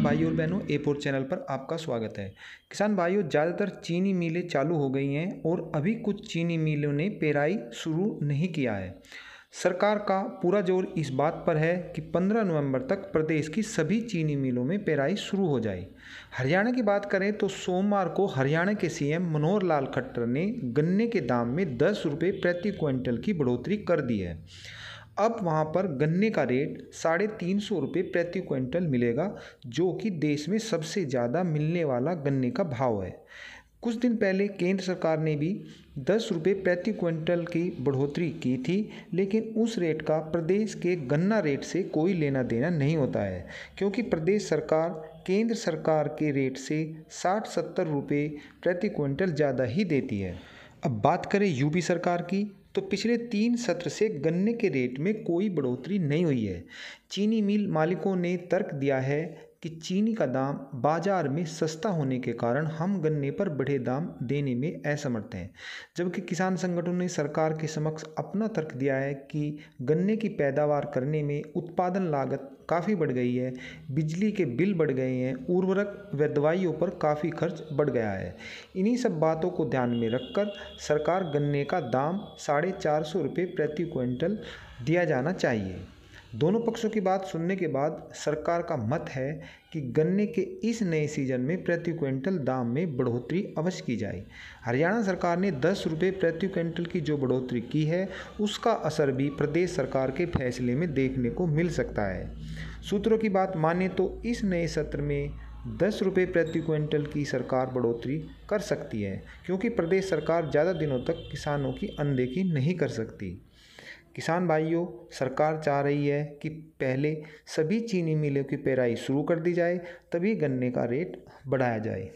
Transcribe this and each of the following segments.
किसान भाइयों और बहनों ए फोर चैनल पर आपका स्वागत है किसान भाइयों ज़्यादातर चीनी मिलें चालू हो गई हैं और अभी कुछ चीनी मिलों ने पेराई शुरू नहीं किया है सरकार का पूरा जोर इस बात पर है कि 15 नवंबर तक प्रदेश की सभी चीनी मिलों में पेराई शुरू हो जाए हरियाणा की बात करें तो सोमवार को हरियाणा के सीएम मनोहर लाल खट्टर ने गन्ने के दाम में दस रुपये प्रति क्विंटल की बढ़ोतरी कर दी है अब वहाँ पर गन्ने का रेट साढ़े तीन सौ रुपये प्रति क्विंटल मिलेगा जो कि देश में सबसे ज़्यादा मिलने वाला गन्ने का भाव है कुछ दिन पहले केंद्र सरकार ने भी दस रुपये प्रति क्विंटल की बढ़ोतरी की थी लेकिन उस रेट का प्रदेश के गन्ना रेट से कोई लेना देना नहीं होता है क्योंकि प्रदेश सरकार केंद्र सरकार के रेट से साठ सत्तर रुपये प्रति क्विंटल ज़्यादा ही देती है अब बात करें यूपी सरकार की तो पिछले तीन सत्र से गन्ने के रेट में कोई बढ़ोतरी नहीं हुई है चीनी मिल मालिकों ने तर्क दिया है कि चीनी का दाम बाजार में सस्ता होने के कारण हम गन्ने पर बढ़े दाम देने में असमर्थ हैं जबकि किसान संगठनों ने सरकार के समक्ष अपना तर्क दिया है कि गन्ने की पैदावार करने में उत्पादन लागत काफ़ी बढ़ गई है बिजली के बिल बढ़ गए हैं उर्वरक व दवाइयों पर काफ़ी खर्च बढ़ गया है इन्हीं सब बातों को ध्यान में रखकर सरकार गन्ने का दाम साढ़े चार सौ रुपये प्रति क्विंटल दिया जाना चाहिए दोनों पक्षों की बात सुनने के बाद सरकार का मत है कि गन्ने के इस नए सीजन में प्रति क्विंटल दाम में बढ़ोतरी अवश्य की जाए हरियाणा सरकार ने दस रुपये प्रति क्विंटल की जो बढ़ोतरी की है उसका असर भी प्रदेश सरकार के फैसले में देखने को मिल सकता है सूत्रों की बात माने तो इस नए सत्र में दस रुपये प्रति क्विंटल की सरकार बढ़ोतरी कर सकती है क्योंकि प्रदेश सरकार ज़्यादा दिनों तक किसानों की अनदेखी नहीं कर सकती किसान भाइयों सरकार चाह रही है कि पहले सभी चीनी मिलों की पेराई शुरू कर दी जाए तभी गन्ने का रेट बढ़ाया जाए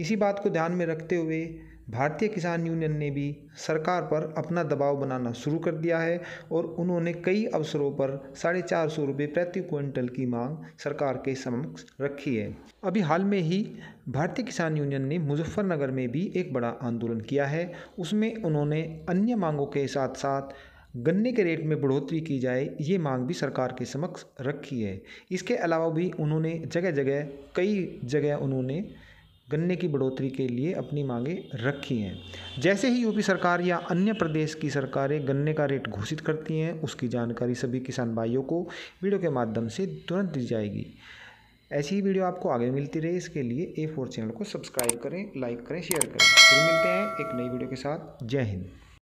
इसी बात को ध्यान में रखते हुए भारतीय किसान यूनियन ने भी सरकार पर अपना दबाव बनाना शुरू कर दिया है और उन्होंने कई अवसरों पर साढ़े चार सौ रुपये प्रति क्विंटल की मांग सरकार के समक्ष रखी है अभी हाल में ही भारतीय किसान यूनियन ने मुजफ्फरनगर में भी एक बड़ा आंदोलन किया है उसमें उन्होंने अन्य मांगों के साथ साथ गन्ने के रेट में बढ़ोतरी की जाए ये मांग भी सरकार के समक्ष रखी है इसके अलावा भी उन्होंने जगह जगह कई जगह उन्होंने गन्ने की बढ़ोतरी के लिए अपनी मांगें रखी हैं जैसे ही यूपी सरकार या अन्य प्रदेश की सरकारें गन्ने का रेट घोषित करती हैं उसकी जानकारी सभी किसान भाइयों को वीडियो के माध्यम से तुरंत दी जाएगी ऐसी ही वीडियो आपको आगे मिलती रहे इसके लिए ए फोर चैनल को सब्सक्राइब करें लाइक करें शेयर करें फिर मिलते हैं एक नई वीडियो के साथ जय हिंद